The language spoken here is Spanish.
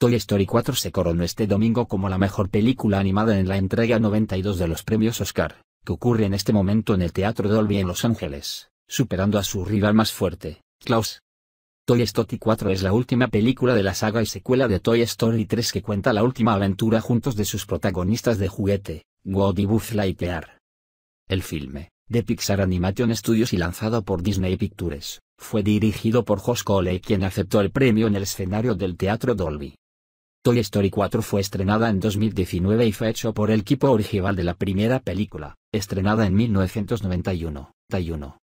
Toy Story 4 se coronó este domingo como la mejor película animada en la entrega 92 de los premios Oscar, que ocurre en este momento en el Teatro Dolby en Los Ángeles, superando a su rival más fuerte, Klaus. Toy Story 4 es la última película de la saga y secuela de Toy Story 3 que cuenta la última aventura juntos de sus protagonistas de juguete, Woody Buzz Lightyear. El filme, de Pixar Animation Studios y lanzado por Disney Pictures, fue dirigido por Josh Coley quien aceptó el premio en el escenario del Teatro Dolby. Toy Story 4 fue estrenada en 2019 y fue hecho por el equipo original de la primera película, estrenada en 1991.